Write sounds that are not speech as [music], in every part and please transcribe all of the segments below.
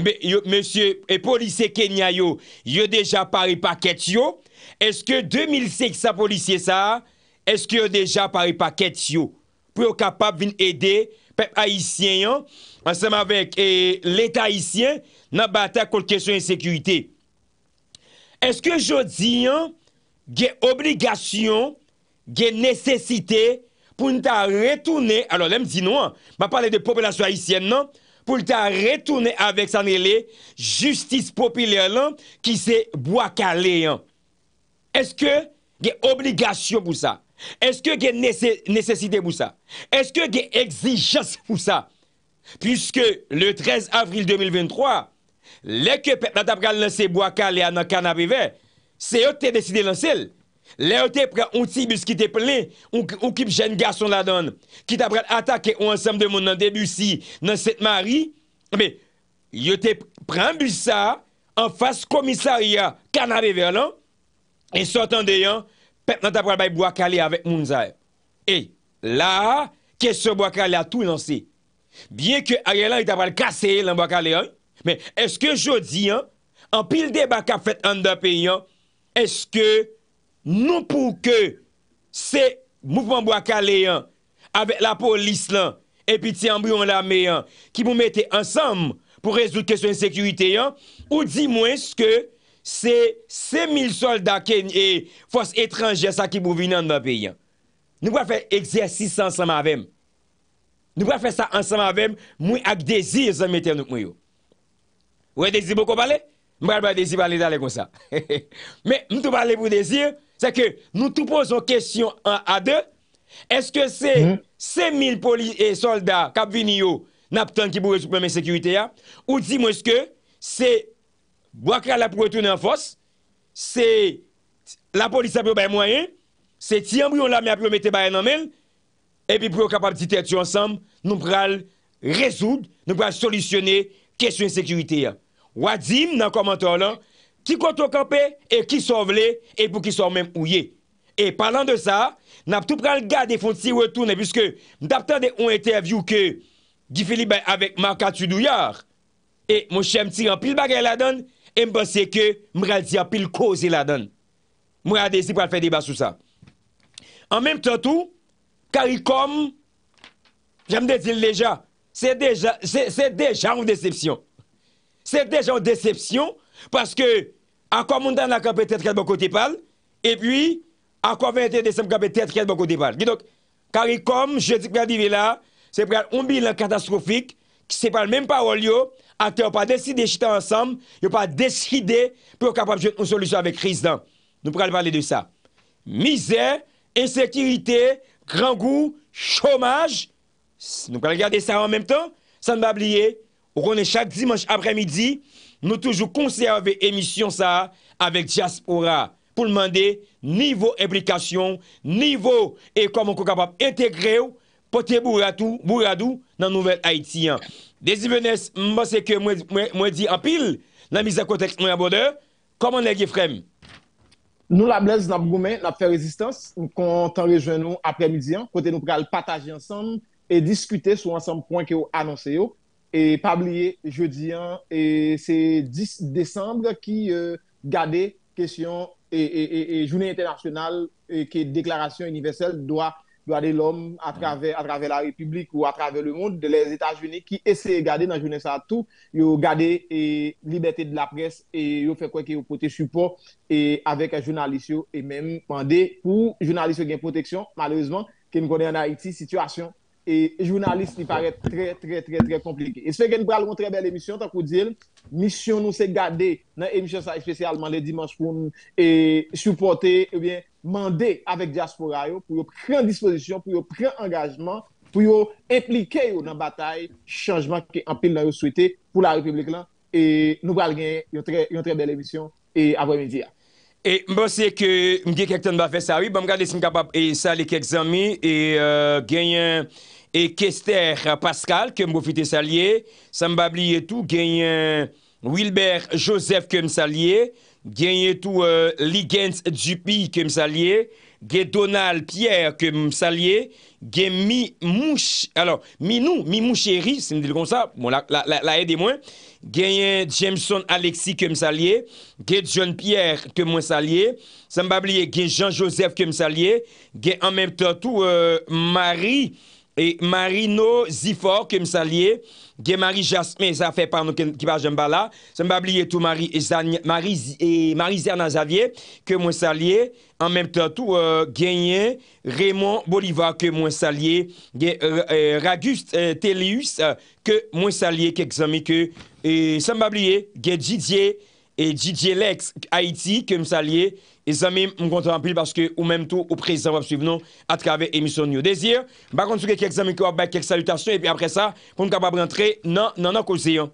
Eh Monsye, e polisye kenya yo, yo deja pari paket yo? Eske 2005 sa polisye sa, eske yo deja pari paket yo? Pou yo kapap vin ede pep haisyen yo? Ansem avek, e leta haisyen, nan ba ata kol kesyon en sekurite. Eske jodi yo, ge obligasyon, ge nesesite pou nita retoune, alo lem di nou an, ba pale de populasyon haisyen nan, pour ta retourner avec sa justice populaire qui c'est bois hein. Est-ce que y a obligation pour ça? Est-ce que y a nécessité pour ça? Est-ce que y a exigence pour ça? Puisque le 13 avril 2023, les que peuple a lancé bois calé dans le canapé c'est eux qui ont décidé de lancer. Le ou te pre ou tibis ki te ple, ou ki jen gason la don, ki ta pre atake ou ansem de moun nan debi si, nan set mari, me, yo te pre anbisa, an fas komisariya kanade verlan, e sotan deyan, pep nan ta pre bay boakale avek moun zay. E, la, kes se boakale a tou lan se. Bien ke aye lan yon ta pre kaseye lan boakale an, me, eske jodi an, an pil debaka fet an da peyan, eske... Nou pou ke se mouvman mou akale yan, avek la polis lan, epi ti anbou yon lame yan, ki mou mette ansam pou rezout kesyon sekurite yan, ou di mwens ke se se mil solda kenye fos etranje sa ki mou vinan mou api yan. Nou pou a fe eksersis ansam avem. Nou pou a fe sa ansam avem mou ak dezir zan mette anouk mou yo. Ou e dezir mou ko pale? Mou al ba dezir pale dali kon sa. [laughs] Me mtou pale pou dezir, se ke nou tou poson kesyon an a de, eske se se mil polis e soldat kap vini yo nap tan ki pou resupon men sekurite ya, ou di mwen eske se wakal ap pou retounen fos, se la polis ap pou baye mwayen, se ti anbryon la men ap pou mette baye nan men, epi pou yo kapap titat yo ansam, nou pral resoud, nou pral solisyone kesyon sekurite ya. Ou adim nan komantor lan, Ki kontro kampe, e ki so vle, e pou ki so mèm ouye. E pwalan de sa, nap tou pran l gade foun ti wè toune, pwiske mdap tan de ou interviw ke Gifili bè avèk Maka Tudouyar, e mwè chèm ti an pil bagè la don, e mbè se ke mwè ral ti an pil kozi la don. Mwè ral desi pou al fè di bas sou sa. An mèm tato, kari kom, jè mdè zil leja, se dejan ou decepsyon. Se dejan ou decepsyon, Paske akwa moun dan la kapetet kèd boko te pal, epwi akwa 21 désem kapetet kèd boko te pal. Gidok, kari kom, jèdik mè di vè la, se prèl un bilan katastrofik, ki se prèl mèm parol yo, akte yo pa deside chite ansam, yo pa deside pou yo kapap jèd un solusyon avèk rizan. Nou prèl prèl de sa. Mizè, esekirite, grangou, chomaj, nou prèl gèdè sa an mèm tan, san mèm blie, ou konè chak dimanj apremidi, Nou toujou konserve emisyon sa avèk diaspora pou l'mande nivou eplikasyon, nivou e komon kou kapap entegre ou pote bouradou nan nouvel Haitien. Dezi vènes mbaseke mwen di apil nan mizakotek mwen abode, komon lè gifrem? Nou la blèz nan bougoumen nan fè rezistans, kon tan rejwen nou apè midyan, kote nou pral pataje ansanm e diskute sou ansanm pwen ke ou anonse yo. E pabliye, je diyan, e se 10 Desembre ki e, gade kesyon e, e, e jounen internasyonal ki deklarasyon universelle doa de l'om a trave la republik ou a trave le moun de les Etats-Unis ki ese gade nan jounen sa tou, yo gade liberté de la presse yo fekwen ki yo pote supo avèk jounalisyon e mèm pandé ou jounalisyon gen poteksyon, malèzman, kem kone an Haiti, situasyon E jounalist ni pare trè, trè, trè, trè komplike. E se fè gen nou bral roun trè bel emisyon, takou di el, misyon nou se gade nan emisyon sa espesyalman le dimanche pou nou, e supporte, e bien, mande avèk diaspora yo, pou yo pren disposisyon, pou yo pren engajman, pou yo implike yo nan batay, chanjman ki anpil nan yo swite, pou la republik lan, e nou bral gen yon trè bel emisyon, e avèmè di ya. E mbò se ke mge kèk ton bè fè sa, mbè mbè mbè mbè mbè mbè mbè mbè mbè mb E Kester Pascal kem bofite salye. San babli etou genye Wilbert Joseph kem salye. Genye etou euh, Ligens Dupy kem salye. Genye Donald Pierre kem salye. Genye Minou, Minou chéri, se mdile kon sa. Bon la edi mwen. Genye Jameson Alexis kem salye. Genye John Pierre kem salye. San babli etou genye Jean Joseph kem salye. Genye an menm tato euh, Mari Salon. E Marino Zifor ke mwen salye, gen Marijasme Zafepanou ke mwen salye, Sanbabliye tou Mariziana Zavye ke mwen salye, an menm tato euh, genye Raymond Bolivar ke mwen salye, gen euh, euh, Ragust Teleus ke mwen salye ke mwen salye, e Sanbabliye gen Djidje Lex Aiti ke mwen salye, E zami m kontan apil baske ou menm tou ou prezisan wap suiv nou atkave emisyon yo dezir. Bakon souke kek zami kwa bak kek salutasyon epi apre sa pou nou kapab rentre nan nanan kouziyon.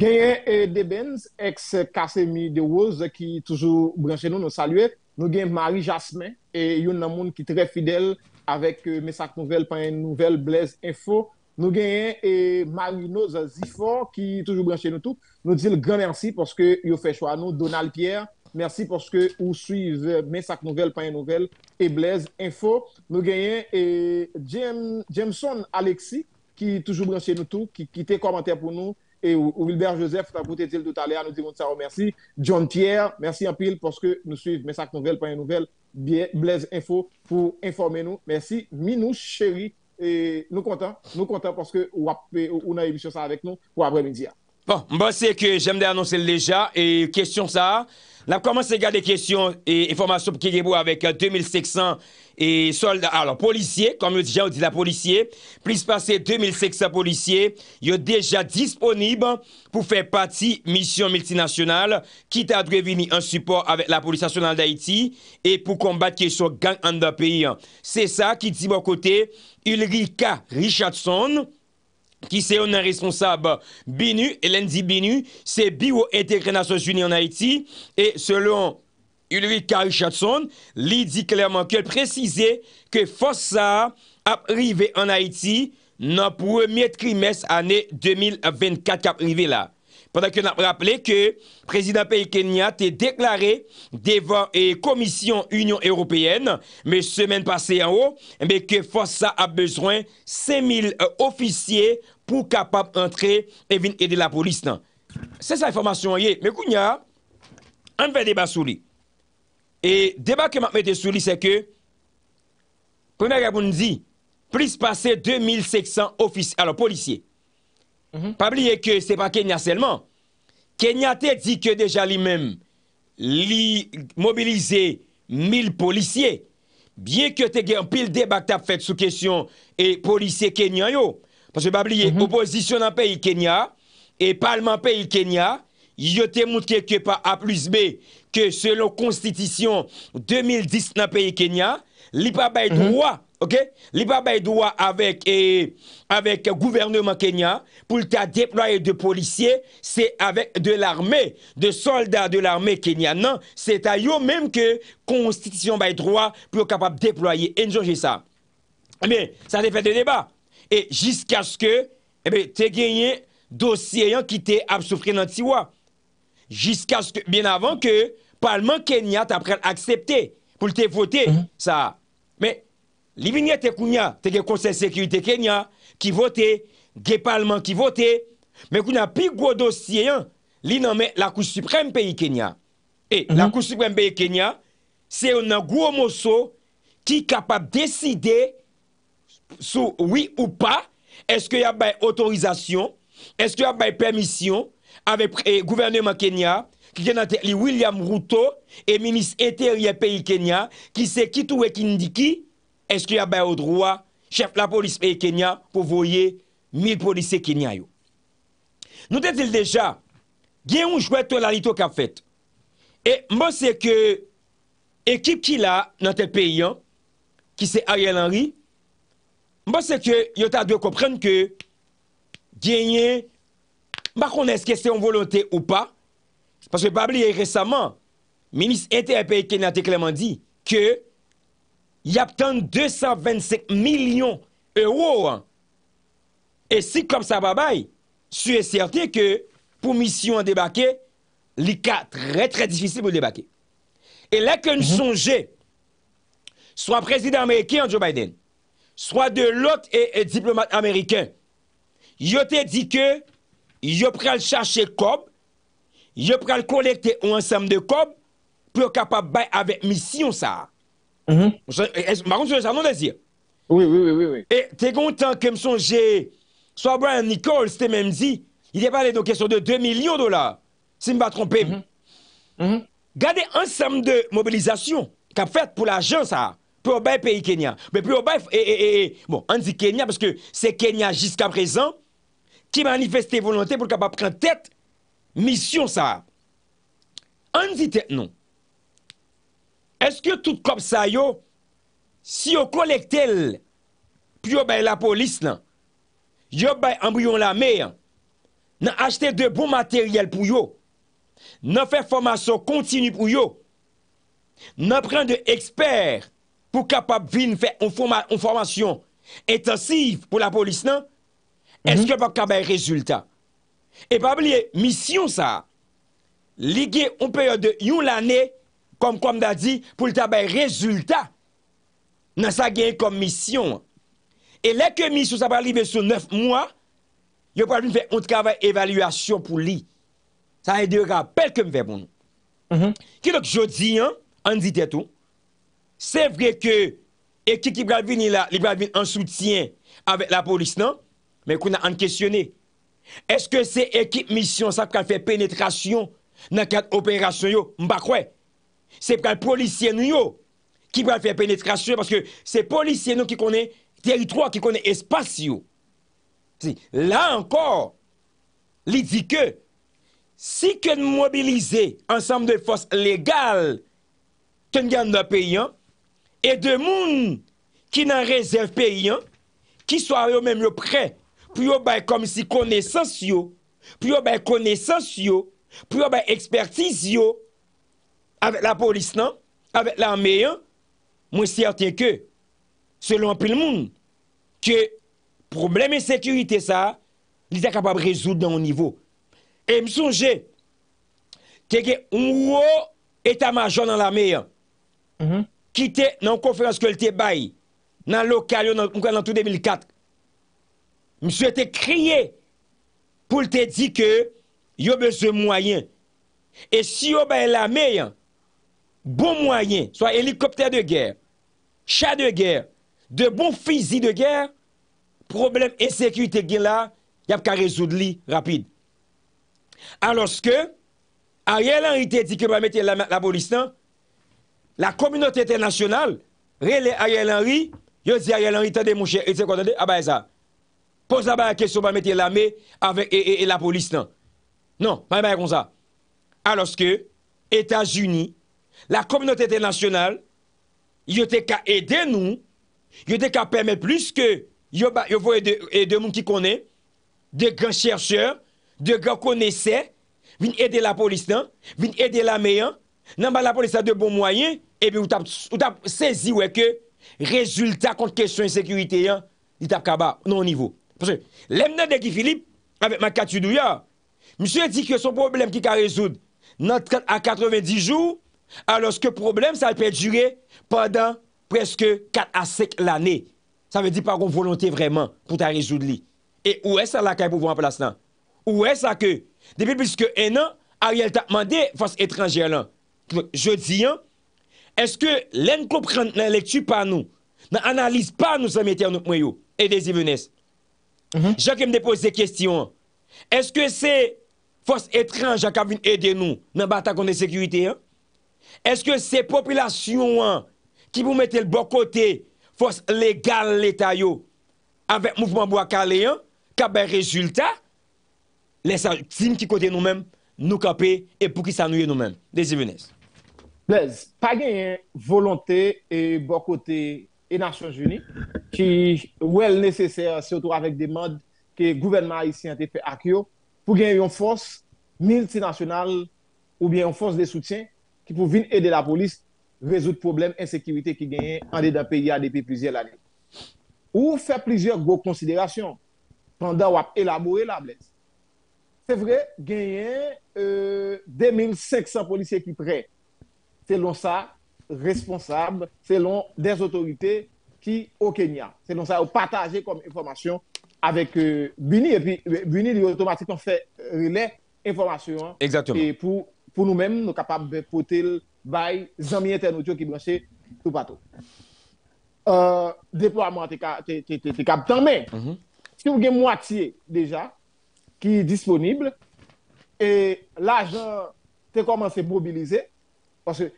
Genyen e euh, Debenz eks Kassemi Dewoz ki toujou branche nou nou saluet. Nou genyen Marie Jasmin e yon nan moun ki tre fidel avek euh, mesak nouvel pan nouvel Blaise Info. Nou genyen e euh, Marie Noz Zifor ki toujou branche nou tou. Nou di l granensi poske yo fechwa nou Donald Pierre Merci parce que vous suivez mes sacs nouvelles, pas nouvelles, et Blaise Info. Nous gagnons et James, Jameson Alexis, qui est toujours branché nous tout, qui quitte commentaire pour nous. Et Wilbert Joseph, vous goûté dit tout à l'heure, nous disons ça, merci. John Pierre, merci en pile parce que nous suivons mes sacs nouvelles, pas nouvelles, Blaise Info pour informer nous. Merci. Minou, chérie, et nous contents. nous contents parce que vous avez émission ça avec nous pour après-midi. Bon, bon c'est que j'aime annoncer déjà, et question ça, La commence commencé à garder questions et informations qui est avec 2500 euh, et soldats, alors policiers, comme je disais, on dit la policier, plus passer 2500 policiers, ils sont déjà disponibles pour faire partie mission multinationale, quitte à devenir un support avec la police nationale d'Haïti et pour combattre question gang en pays. C'est ça qui dit mon côté, Ulrika Richardson, ki se yon an responsab Binu, elen di Binu, se bi ou ente krena Sosuni an Haiti e selon Ulrika Richardson li di klerman ke precize ke fos sa ap rive an Haiti nan pwemye krimes ane 2024 kap rive la. Pendant que nous rappelé que le président pays Kenya a déclaré devant la commission Union européenne, mais semaine passée en haut, mais que force a besoin de 5000 euh, officiers pour capable entrer et venir aider la police. C'est ça l'information. Mais a on fait débat sur lui. Et débat que je mettre sur lui, c'est que, première on dit, plus passer 2500 officiers, alors policiers Mhm. Pas oublier que c'est pas Kenya seulement. Kenya te dit que déjà lui-même, lui mobilisé 1000 policiers. Bien que tu aies un pile débat que fait sous question et policiers kenyans Parce que pas oublier, mhm. opposition dans le pays Kenya et parlement pays Kenya, yo te montré que par A plus B, que selon constitution 2010 dans le pays Kenya, a pas mhm. droit OK Li pa droit avec le gouvernement Kenya pour te déployer de policiers, c'est avec de l'armée, de soldats de l'armée kenya. Non, c'est à eux même que constitution bay droit pour capable déployer et ça. Mais ça a fait des débats et jusqu'à ce que eh bien te gagné dossier qui te à souffrir dans tiwa. Jusqu'à ce que bien avant que parlement Kenya t'a accepté pour te voter ça. Mhm. Mais te était te le Conseil sécurité Kenya, qui vote, le Parlement qui vote, Mais qu'on a plus gros dossier, li la Cour suprême pays Kenya. Et mhm. la Cour suprême pays Kenya, c'est un gros morceau qui est capable de décider, sous oui ou pas, est-ce qu'il y a une autorisation, est-ce qu'il y a une permission avec le gouvernement Kenya qui est William Ruto et ministre intérieur pays Kenya qui sait qui tout et qui dit qui est-ce qu'il y a bien au droit, chef de la police pays Kenya, pour voyer 1000 policiers kenyans Nous te dit déjà, il y a un joueur la lito fait. Et moi, c'est que l'équipe qui a dans tel pays, hein, qui c'est Ariel Henry, moi, c'est que il doit comprendre que gagner, je ne est-ce que c'est une volonté ou pas, parce que pas oublier récemment, le ministre intérieur pays Kenya a clairement dit que il y a 225 millions d'euros. Hein. Et si comme ça, babaye, tu suis certain que pour mission débarquer, les cas très très difficile pour débarquer. Et là que nous mhm. songeons, soit président américain Joe Biden, soit de l'autre et, eh, eh, diplomate américain, je te dit que je prends le chercher COB, prends le collecter un ensemble de COB pour être capable avec mission ça. Mhm. Eh, eh, par contre, ça non désir. Oui, oui, oui, oui, Et eh, t'es content que me songer, soit Brian Nicole, c'était même dit, il est parlé de question de 2 millions de dollars, si je ne me trompe. pas regardez mhm. mhm. ensemble de mobilisation qu'a fait pour l'argent, ça, pour le pays Kenya. Mais pour le et, et, bon, on dit Kenya parce que c'est Kenya jusqu'à présent qui manifestait volonté pour capable prendre tête mission, ça. On dit tête, non. Eske tout kop sa yo, si yo kolekte l, pi yo bay la polis lan, yo bay an bou yon la mer, nan achete de bon materyel pou yo, nan fe formasyon kontinu pou yo, nan pren de ekspert, pou kapap vin fe yon formasyon etansif pou la polis lan, mhm. eske baka bay rezultat. E pa blie, misyon sa, ligye yon peryode yon lane, kom kom da di pou lita bay rezultat nan sa gen kom misyon. E lè ke misyon sa bay libe sou 9 mwa, yo pral mi fè ou travè evalüasyon pou li. Sa e de rappel ke mi fè pou nou. Mhm. Ki lòk jodi an, an di tè tou, se vre ke ekip i bral vin li bral vin an soutyen avè la polis nan, men kou nan an kesyonè, eske se ekip misyon sa pral fè penetrasyon nan kat operasyon yo mba kwe? c'est pas les policiers qui va faire pénétration parce que c'est policiers nous qui connaît territoire, qui connaît espace. Là encore, il dit que si que mobiliser ensemble de forces légales que nous pays hein, et de monde qui n'en réserve pays hein, qui soient eux-mêmes prêts pour bail comme si connaissance yo, pour bail connaissance yo, pour expertise avec la police, non? avec l'armée, hein? moi certain que, selon tout le monde, que problème de sécurité, ça, il est capable de résoudre dans un niveau. Et me souviens qu'il y un gros état-major dans l'armée, hein? mhm. qui était dans la conférence que était bail, dans le local, dans, tout 2004. Monsieur était crié pour te dire que, y a besoin de moyens. Et si on y a ben l'armée, hein, bons moyens, soit hélicoptère de guerre, chat de guerre, de bons fusils de guerre, problème insécurité est là, il y a qu'à résoudre rapide. Alors que Ariel Henry dit que va mettre la, police, la communauté internationale, Ariel Henry, je dit, Ariel Henry, t'as mon cher, et c'est ah bah, ça. Pose la bah, question, va mettre l'armée avec et, la police, non? Non, pas comme ça. Alors que États-Unis, la communauté internationale, il a qu'à aidé nous, il était qu'à permettre plus que, il a aider, gens qui connaissent, des grands chercheurs, des grands connaisseurs, viennent aider la police, viennent aider la hein? nan ba la police a de bons moyens, et puis vous avez saisi ouais, que résultat contre question insécurité, hein, il tape kaba, non au niveau. Parce que l'emna de Guy Philippe, avec ma douya, monsieur dit que son problème qui a résoudre, dans 30 à 90 jours, alors, ce que problème, ça peut durer pendant presque 4 à 5 années. Ça veut dire par contre volonté vraiment pour ta résoudre. Et où est-ce la vous pouvoir en place là? Où est-ce que, depuis plus un an, Ariel t'a demandé, force étrangère là, je dis, hein, est-ce que l'on comprend la lecture par nous, l'analyse par nous, sommes éternels, et des Ivenes? Mm-hmm. Je me dépose des questions. Hein. Est-ce que c'est force étrangère qui a aider nous dans la bataille contre la sécurité? Hein? Eske se popilasyon an ki pou mette l bo kote fos legal l etay yo avèk mouvman mou akale an, ka bè rezultat, lè sa tim ki kote nou men, nou kape, e pou ki sanouye nou men. Desi venez. Blaise, pa genyen volante e bo kote e Nasyon Jouni ki wel nesesè sotou avèk demad ki gouvenman a yisi an tepe ak yo pou genyen yon fos multinasyonal ou genyen yon fos de soutyen Qui pour aider la police, résoudre le problème qui qui gagne pays pays peyi a depuis plusieurs années. Ou Ou faire plusieurs considérations pendant pendant a élaboré la C'est C'est vrai y euh, 2500 policiers qui prêts. Selon ça, responsable, selon des autorités qui au Kenya. Selon ça, ça comme information avec avec euh, Bini. Et puis euh, Bini automatiquement, fait euh, relais informations hein, Exactement. et pour pour nous-mêmes, nous capables de porter le bail, amis qui branchent tout partout. Euh, déploiement, est mais mhm. si vous avez moitié déjà qui est disponible, et l'argent, tu commencé à mobiliser, parce que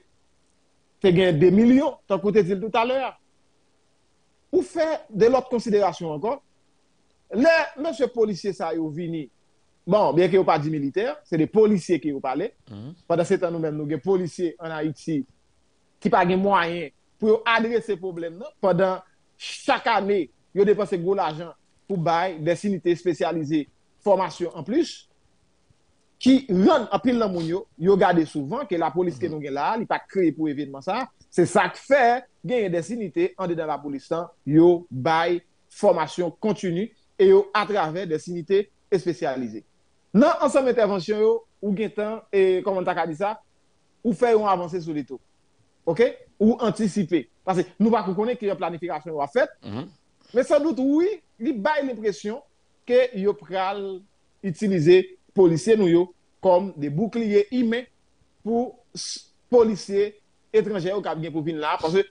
tu gagné des millions, tant que dit tout à l'heure. Ou faire de l'autre considération encore, les monsieur policier ça est venu Bon, bien que vous ait pas de militaires, c'est des policiers qui vous parlaient. Hmm. Pendant ce temps, nous-mêmes, nous avons des policiers en Haïti qui n'ont pas moyens pour adresser ces problèmes. Pendant chaque année, ils dépensent gros l'argent pour bailler des unités spécialisées, formation en plus, qui rendent en pile dans le Ils regardent souvent que la police qui est hmm. là, n'est pas créée pour événement ça. C'est ça qui fait gagner des unités en dedans de la police. Ils hein. bail, formation continue et à travers des unités spécialisées. Dans l'intervention, ou bien, et comment on dit ça, ou faire avancer sur les taux. Ou anticiper. Parce que nous ne savons pas qu'il y a une planification qui est faite. Mhm. Mais sans doute, oui, il y a une impression qu'il y a policiers comme des boucliers pour les policiers étrangers qui pour venir là. Parce que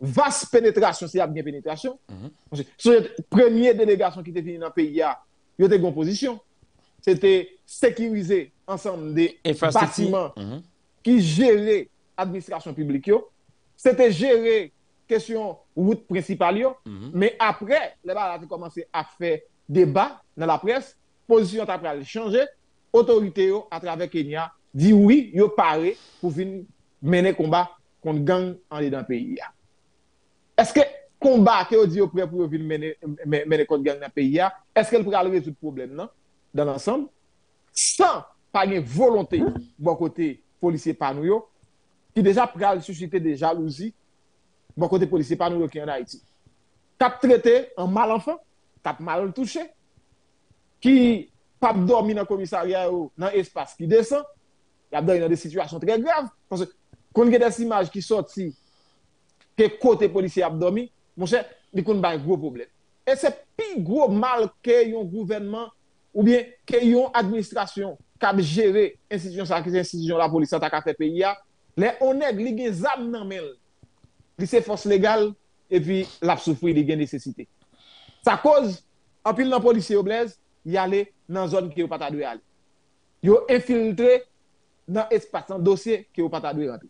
vaste pénétration, c'est bien pénétration. Mhm. Parce que la première délégation qui est venue dans le pays, il y a une bonne position c'était sécuriser ensemble des bâtiments mm-hmm. qui géraient l'administration publique. C'était gérer question route principale. Mm-hmm. Mais après, les balades ont commencé à faire débat dans la presse. Position après changé. Autorité à travers Kenya dit oui, yo paré pour venir mener combat contre gang en dans le pays. Est-ce que combat que vous dit pour venir mener mener contre gang dans le pays, est-ce qu'elle pourrait résoudre le problème non? dans l'ensemble, sans pas une volonté hein? bon côté policier panouyo, qui déjà pral susciter des jalousies bon côté policier panouyo qui est en Haïti. Tap traité un mal enfant, tap mal touché, qui pas dormi dans le commissariat ou dans l'espace qui descend, il y a dans des situations très graves. Parce que quand il y a des images qui sortent, que côté policier a mon cher, il y a un gros problème. Et c'est plus gros mal que un gouvernement ou bien, qu'il y ait une administration qui gère l'institution de la police dans fait les pays, les honnêtes sont dans les main de ces forces légales et puis la souffrir qui est nécessités Ça cause, en plus dans la police, d'aller dans les zones où il n'y pas d'adresse. Il dans l'espace, dans le dossier qui il n'y a pas d'adresse.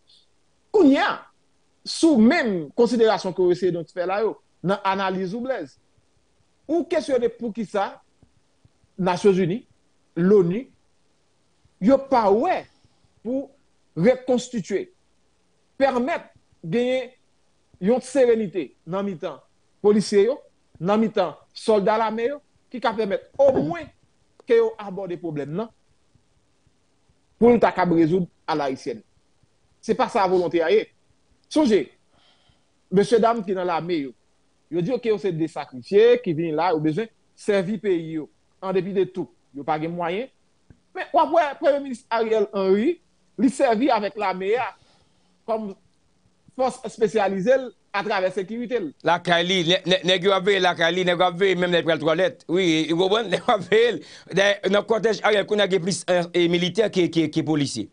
y a, sous même considération que vous essayez de faire là-haut, dans l'analyse oublieuse, une question pour qui ça Nations Unies, l'ONU, y a pas pou pour reconstituer, permettre de gagner une sérénité dans le temps policiers, dans le temps soldats de l'armée, qui permettent permettre au moins qu'ils abordent des problèmes, nan Pour à résoudre à la haïtienne. Ce n'est pas sa volonté. Songez, monsieur, dame qui est dans l'armée, ont dit que c'est des sacrifiés qui viennent là, ils besoin servir pays. Yo en dépit de tout, il n'y a pas de moyens. Mais on le Premier ministre Ariel Henry, lui servit avec la MEA comme force spécialisée à travers la sécurité. La Kali, les la Kali, les même les toilettes. Oui, il comprennent, les gens l'a Dans le Ariel, il y a plus de euh, euh, militaires que de policiers.